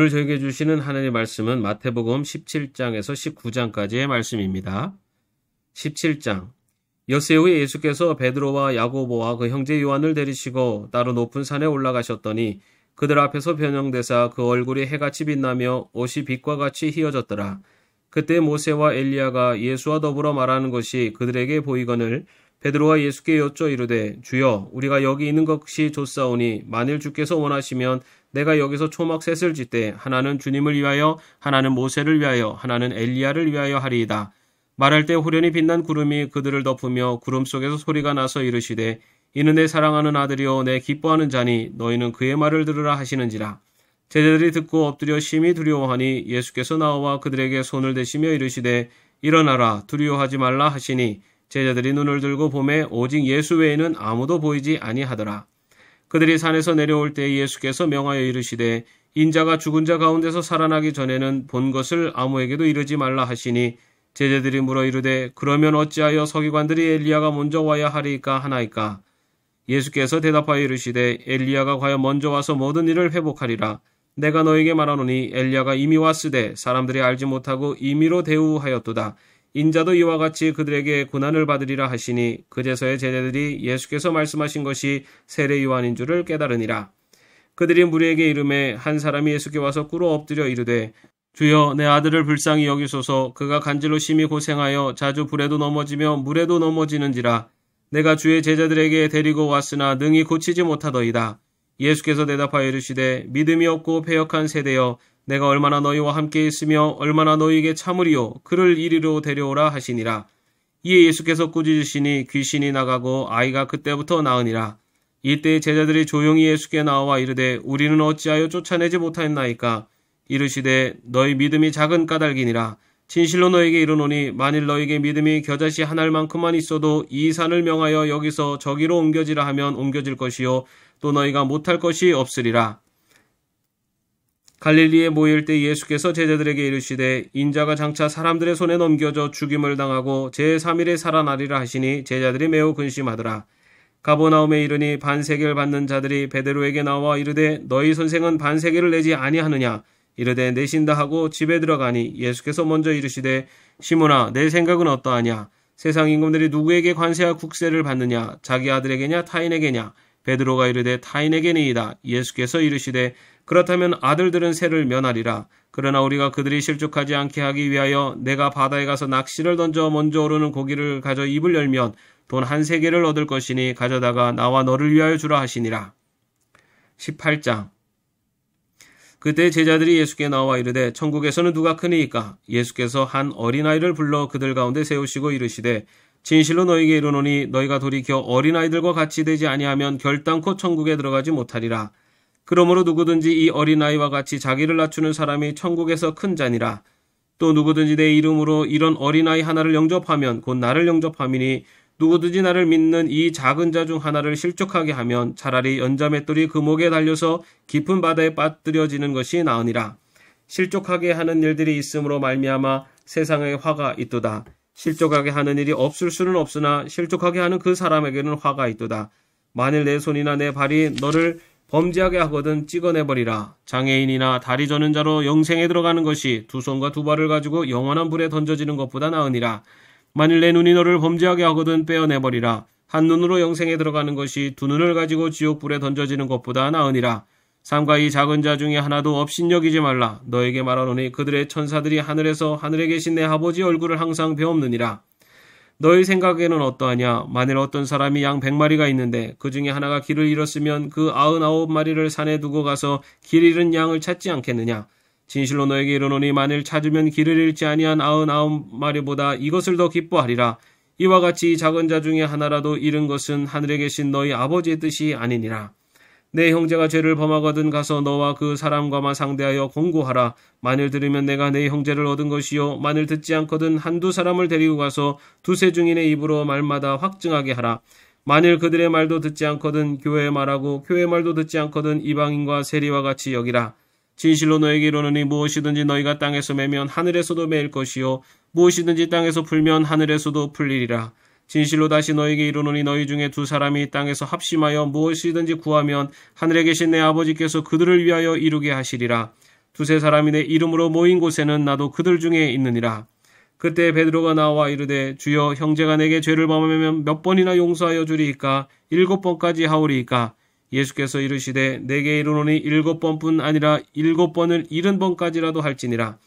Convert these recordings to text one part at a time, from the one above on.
오늘 저에게 주시는 하나님의 말씀은 마태복음 17장에서 19장까지의 말씀입니다. 17장 여세 후에 예수께서 베드로와 야고보와 그 형제 요한을 데리시고 따로 높은 산에 올라가셨더니 그들 앞에서 변형되사 그 얼굴이 해같이 빛나며 옷이 빛과 같이 희어졌더라. 그때 모세와 엘리야가 예수와 더불어 말하는 것이 그들에게 보이거늘 베드로와 예수께 여쭤 이르되 주여 우리가 여기 있는 것이 좋사오니 만일 주께서 원하시면 내가 여기서 초막 셋을 짓되 하나는 주님을 위하여 하나는 모세를 위하여 하나는 엘리야를 위하여 하리이다. 말할 때후련히 빛난 구름이 그들을 덮으며 구름 속에서 소리가 나서 이르시되 이는 내 사랑하는 아들이요 내 기뻐하는 자니 너희는 그의 말을 들으라 하시는지라. 제자들이 듣고 엎드려 심히 두려워하니 예수께서 나와 그들에게 손을 대시며 이르시되 일어나라 두려워하지 말라 하시니 제자들이 눈을 들고 봄에 오직 예수 외에는 아무도 보이지 아니하더라. 그들이 산에서 내려올 때 예수께서 명하여 이르시되 인자가 죽은 자 가운데서 살아나기 전에는 본 것을 아무에게도 이르지 말라 하시니 제자들이 물어 이르되 그러면 어찌하여 서기관들이 엘리야가 먼저 와야 하리까 하나이까 예수께서 대답하여 이르시되 엘리야가 과연 먼저 와서 모든 일을 회복하리라 내가 너에게 말하노니 엘리야가 이미 왔으되 사람들이 알지 못하고 임의로 대우하였도다 인자도 이와 같이 그들에게 고난을 받으리라 하시니 그제서야 제자들이 예수께서 말씀하신 것이 세례 요한인 줄을 깨달으니라. 그들이 무리에게 이름에 한 사람이 예수께 와서 꿇어 엎드려 이르되 주여 내 아들을 불쌍히 여기소서 그가 간질로 심히 고생하여 자주 불에도 넘어지며 물에도 넘어지는지라 내가 주의 제자들에게 데리고 왔으나 능히 고치지 못하더이다 예수께서 대답하여 이르시되 믿음이 없고 패역한 세대여 내가 얼마나 너희와 함께 있으며 얼마나 너희에게 참으리요 그를 이리로 데려오라 하시니라. 이에 예수께서 꾸짖으시니 귀신이 나가고 아이가 그때부터 나으니라. 이때 제자들이 조용히 예수께 나와 이르되 우리는 어찌하여 쫓아내지 못하였나이까 이르시되 너희 믿음이 작은 까닭이니라 진실로 너에게 이르노니 만일 너에게 믿음이 겨자씨 한 알만큼만 있어도 이 산을 명하여 여기서 저기로 옮겨지라 하면 옮겨질 것이요 또 너희가 못할 것이 없으리라 갈릴리에 모일 때 예수께서 제자들에게 이르시되 인자가 장차 사람들의 손에 넘겨져 죽임을 당하고 제3일에 살아나리라 하시니 제자들이 매우 근심하더라. 가보나움에 이르니 반세계를 받는 자들이 베드로에게 나와 이르되 너희 선생은 반세계를 내지 아니하느냐 이르되 내신다 하고 집에 들어가니 예수께서 먼저 이르시되 시몬아 내 생각은 어떠하냐 세상 임금들이 누구에게 관세와 국세를 받느냐 자기 아들에게냐 타인에게냐 베드로가 이르되 타인에게니이다. 예수께서 이르시되 그렇다면 아들들은 새를 면하리라. 그러나 우리가 그들이 실족하지 않게 하기 위하여 내가 바다에 가서 낚시를 던져 먼저 오르는 고기를 가져 입을 열면 돈 한 세 개를 얻을 것이니 가져다가 나와 너를 위하여 주라 하시니라. 18장 그때 제자들이 예수께 나와 이르되 천국에서는 누가 크니이까 예수께서 한 어린아이를 불러 그들 가운데 세우시고 이르시되 진실로 너희에게 이르노니 너희가 돌이켜 어린아이들과 같이 되지 아니하면 결단코 천국에 들어가지 못하리라. 그러므로 누구든지 이 어린아이와 같이 자기를 낮추는 사람이 천국에서 큰 자니라. 또 누구든지 내 이름으로 이런 어린아이 하나를 영접하면 곧 나를 영접함이니 누구든지 나를 믿는 이 작은 자 중 하나를 실족하게 하면 차라리 연자맷돌이 그 목에 달려서 깊은 바다에 빠뜨려지는 것이 나으니라. 실족하게 하는 일들이 있으므로 말미암아 세상의 화가 있도다. 실족하게 하는 일이 없을 수는 없으나 실족하게 하는 그 사람에게는 화가 있도다. 만일 내 손이나 내 발이 너를 범죄하게 하거든 찍어내버리라. 장애인이나 다리 저는 자로 영생에 들어가는 것이 두 손과 두 발을 가지고 영원한 불에 던져지는 것보다 나으니라. 만일 내 눈이 너를 범죄하게 하거든 빼어내버리라. 한 눈으로 영생에 들어가는 것이 두 눈을 가지고 지옥불에 던져지는 것보다 나으니라. 삼가 이 작은 자 중에 하나도 업신여기지 말라. 너에게 말하노니 그들의 천사들이 하늘에서 하늘에 계신 내 아버지 얼굴을 항상 배옵느니라. 너희 생각에는 어떠하냐? 만일 어떤 사람이 양 백마리가 있는데 그 중에 하나가 길을 잃었으면 그 아흔아홉 마리를 산에 두고 가서 길 잃은 양을 찾지 않겠느냐? 진실로 너에게 이르노니 만일 찾으면 길을 잃지 아니한 아흔아홉 마리보다 이것을 더 기뻐하리라. 이와 같이 작은 자 중에 하나라도 잃은 것은 하늘에 계신 너희 아버지의 뜻이 아니니라. 내 형제가 죄를 범하거든 가서 너와 그 사람과만 상대하여 공고하라. 만일 들으면 내가 내 형제를 얻은 것이요. 만일 듣지 않거든 한두 사람을 데리고 가서 두세 중인의 입으로 말마다 확증하게 하라. 만일 그들의 말도 듣지 않거든 교회의 말하고 교회 말도 듣지 않거든 이방인과 세리와 같이 여기라. 진실로 너에게 이르노니 무엇이든지 너희가 땅에서 매면 하늘에서도 매일 것이요 무엇이든지 땅에서 풀면 하늘에서도 풀리리라. 진실로 다시 너에게 이르노니 너희 중에 두 사람이 땅에서 합심하여 무엇이든지 구하면 하늘에 계신 내 아버지께서 그들을 위하여 이루게 하시리라. 두세 사람이 내 이름으로 모인 곳에는 나도 그들 중에 있느니라. 그때 베드로가 나와 이르되 주여 형제가 내게 죄를 범하면 몇 번이나 용서하여 주리이까 일곱 번까지 하오리이까 예수께서 이르시되 내게 이르노니 일곱 번뿐 아니라 일곱 번을 일흔 번까지라도 할지니라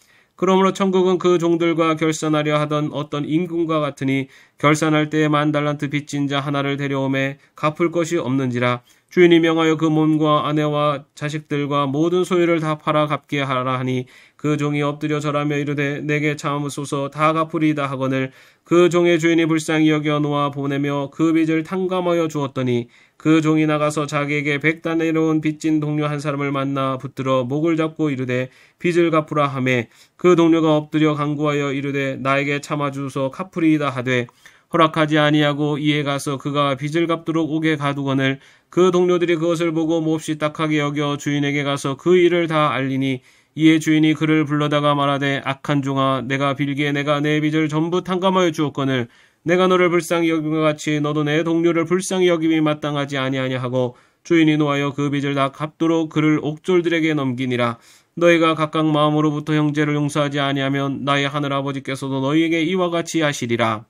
그러므로 천국은 그 종들과 결산하려 하던 어떤 임금과 같으니 결산할 때에 만 달란트 빚진 자 하나를 데려오매 갚을 것이 없는지라 주인이 명하여 그 몸과 아내와 자식들과 모든 소유를 다 팔아 갚게 하라 하니 그 종이 엎드려 절하며 이르되 내게 참으소서 다 갚으리이다 하거늘 그 종의 주인이 불쌍히 여겨 놓아 보내며 그 빚을 탕감하여 주었더니 그 종이 나가서 자기에게 백단에로운 빚진 동료 한 사람을 만나 붙들어 목을 잡고 이르되 빚을 갚으라 하매 그 동료가 엎드려 강구하여 이르되 나에게 참아주소 카으리이다 하되 허락하지 아니하고 이에 가서 그가 빚을 갚도록 옥에 가두거늘 그 동료들이 그것을 보고 몹시 딱하게 여겨 주인에게 가서 그 일을 다 알리니 이에 주인이 그를 불러다가 말하되 악한 종아 내가 빌기에 내가 내 빚을 전부 탕감하여 주었거늘 내가 너를 불쌍히 여김과 같이 너도 내 동료를 불쌍히 여김이 마땅하지 아니하냐 하고 주인이 노하여 그 빚을 다 갚도록 그를 옥졸들에게 넘기니라. 너희가 각각 마음으로부터 형제를 용서하지 아니하면 나의 하늘 아버지께서도 너희에게 이와 같이 하시리라.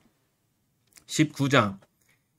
19장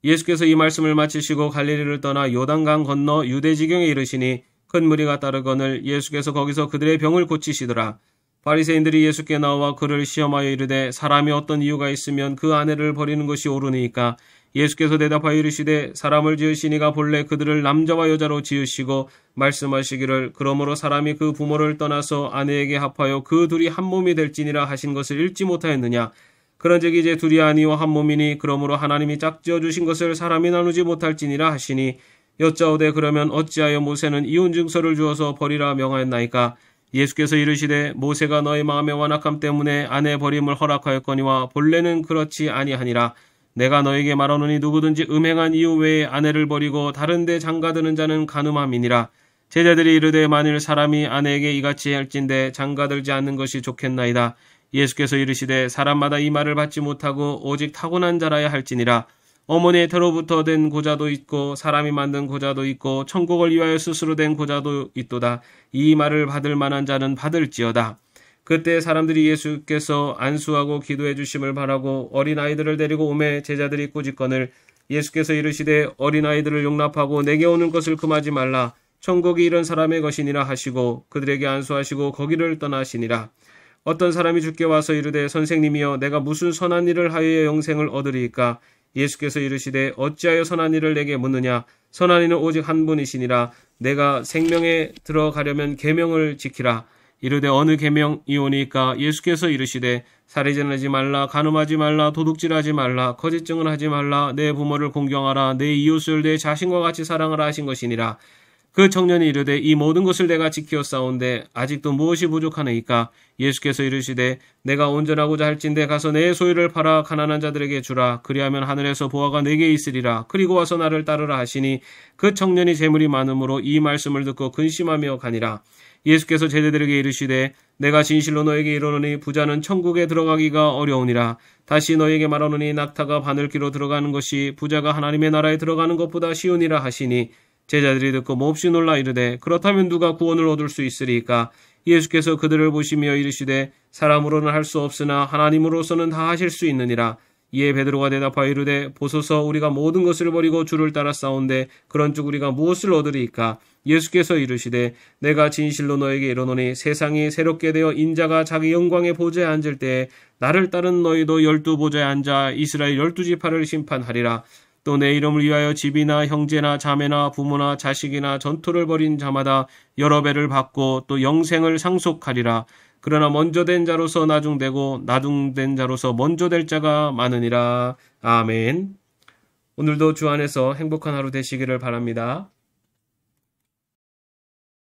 예수께서 이 말씀을 마치시고 갈릴리를 떠나 요단강 건너 유대 지경에 이르시니 큰 무리가 따르거늘 예수께서 거기서 그들의 병을 고치시더라. 바리새인들이 예수께 나와 그를 시험하여 이르되 사람이 어떤 이유가 있으면 그 아내를 버리는 것이 옳으니까 예수께서 대답하여 이르시되 사람을 지으시니가 본래 그들을 남자와 여자로 지으시고 말씀하시기를 그러므로 사람이 그 부모를 떠나서 아내에게 합하여 그 둘이 한 몸이 될지니라 하신 것을 읽지 못하였느냐 그런즉 이제 둘이 아니요 한 몸이니 그러므로 하나님이 짝지어 주신 것을 사람이 나누지 못할지니라 하시니 여짜오되 그러면 어찌하여 모세는 이혼 증서를 주어서 버리라 명하였나이까 예수께서 이르시되 모세가 너희 마음의 완악함 때문에 아내 버림을 허락하였거니와 본래는 그렇지 아니하니라 내가 너에게 말하노니 누구든지 음행한 이유 외에 아내를 버리고 다른 데 장가드는 자는 가늠함이니라 제자들이 이르되 만일 사람이 아내에게 이같이 할진대 장가들지 않는 것이 좋겠나이다 예수께서 이르시되 사람마다 이 말을 받지 못하고 오직 타고난 자라야 할지니라 어머니의 태로부터 된 고자도 있고 사람이 만든 고자도 있고 천국을 위하여 스스로 된 고자도 있도다. 이 말을 받을 만한 자는 받을지어다. 그때 사람들이 예수께서 안수하고 기도해 주심을 바라고 어린 아이들을 데리고 오매 제자들이 꾸짖거늘 예수께서 이르시되 어린 아이들을 용납하고 내게 오는 것을 금하지 말라 천국이 이런 사람의 것이니라 하시고 그들에게 안수하시고 거기를 떠나시니라 어떤 사람이 죽게 와서 이르되 선생님이여 내가 무슨 선한 일을 하여 영생을 얻으리이까 예수께서 이르시되 어찌하여 선한 이를 내게 묻느냐 선한 이는 오직 한 분이시니라 내가 생명에 들어가려면 계명을 지키라 이르되 어느 계명이오니까 예수께서 이르시되 살해전하지 말라 간음하지 말라 도둑질하지 말라 거짓 증언하지 말라 내 부모를 공경하라 내 이웃을 내 자신과 같이 사랑하라 하신 것이니라 그 청년이 이르되 이 모든 것을 내가 지켜 싸운데 아직도 무엇이 부족하니까 예수께서 이르시되 내가 온전하고자 할진대 가서 내 소유를 팔아 가난한 자들에게 주라 그리하면 하늘에서 보화가 내게 있으리라 그리고 와서 나를 따르라 하시니 그 청년이 재물이 많음으로 이 말씀을 듣고 근심하며 가니라 예수께서 제자들에게 이르시되 내가 진실로 너에게 이르노니 부자는 천국에 들어가기가 어려우니라 다시 너에게 말하노니 낙타가 바늘귀로 들어가는 것이 부자가 하나님의 나라에 들어가는 것보다 쉬우니라 하시니 제자들이 듣고 몹시 놀라 이르되 그렇다면 누가 구원을 얻을 수 있으리까 예수께서 그들을 보시며 이르시되 사람으로는 할 수 없으나 하나님으로서는 다 하실 수 있느니라 이에 베드로가 대답하여 이르되 보소서 우리가 모든 것을 버리고 주를 따라 싸운데 그런즉 우리가 무엇을 얻으리까 예수께서 이르시되 내가 진실로 너에게 이르노니 세상이 새롭게 되어 인자가 자기 영광의 보좌에 앉을 때 나를 따른 너희도 열두 보좌에 앉아 이스라엘 열두 지파를 심판하리라 또내 이름을 위하여 집이나 형제나 자매나 부모나 자식이나 전투를 벌인 자마다 여러 배를 받고 또 영생을 상속하리라. 그러나 먼저 된 자로서 나중되고 나중된 자로서 먼저 될 자가 많으니라. 아멘. 오늘도 주 안에서 행복한 하루 되시기를 바랍니다.